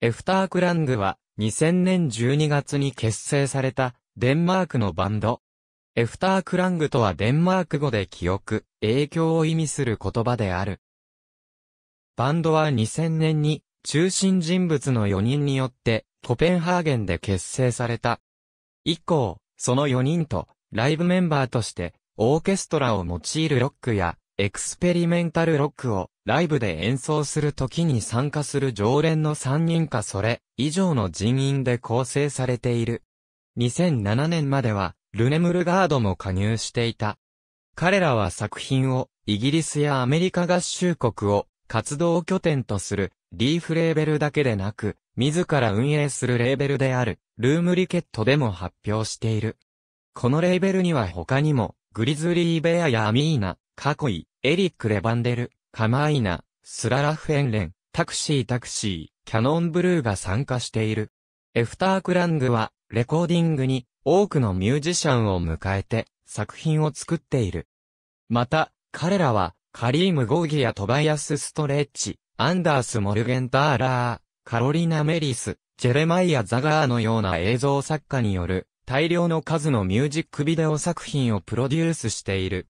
エフタークラングは2000年12月に結成されたデンマークのバンド。エフタークラングとはデンマーク語で記憶、影響を意味する言葉である。バンドは2000年に中心人物の4人によってコペンハーゲンで結成された。以降、その4人とライブメンバーとしてオーケストラを用いるロックやエクスペリメンタルロックをライブで演奏する時に参加する常連の3人かそれ以上の人員で構成されている。2007年まではルネムルガードも加入していた。彼らは作品をイギリスやアメリカ合衆国を活動拠点とするリーフレーベルだけでなく、自ら運営するレーベルであるルームリケットでも発表している。このレーベルには他にもグリズリーベアやアミーナ、カコイ、エリック・レバンデル、カマーイナ、スララフエンレン、タクシータクシー、キャノンブルーが参加している。エフタークラングは、レコーディングに多くのミュージシャンを迎えて作品を作っている。また、彼らは、カリーム・ゴーギやトバイアス・ストレッチ、アンダース・モルゲン・ターラー、カロリナ・メリス、ジェレマイア・ザガーのような映像作家による大量の数のミュージックビデオ作品をプロデュースしている。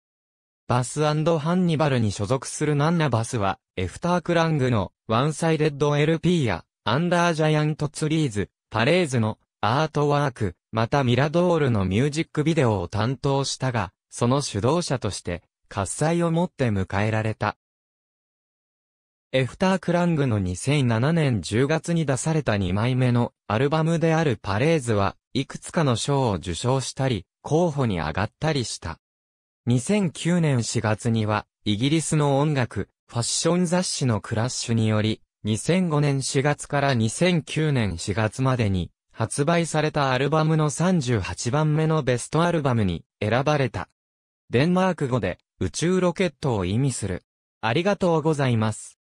バスハンニバルに所属するナンナバスは、エフタークラングのワンサイデッド LP や、アンダージャイアントツリーズ、パレーズのアートワーク、またミラドールのミュージックビデオを担当したが、その主導者として、喝采をもって迎えられた。エフタークラングの2007年10月に出された2枚目のアルバムであるパレーズはいくつかの賞を受賞したり、候補に上がったりした。2009年4月には、イギリスの音楽、ファッション雑誌のクラッシュにより、2005年4月から2009年4月までに、発売されたアルバムの38番目のベストアルバムに選ばれた。デンマーク語で宇宙ロケットを意味する。ありがとうございます。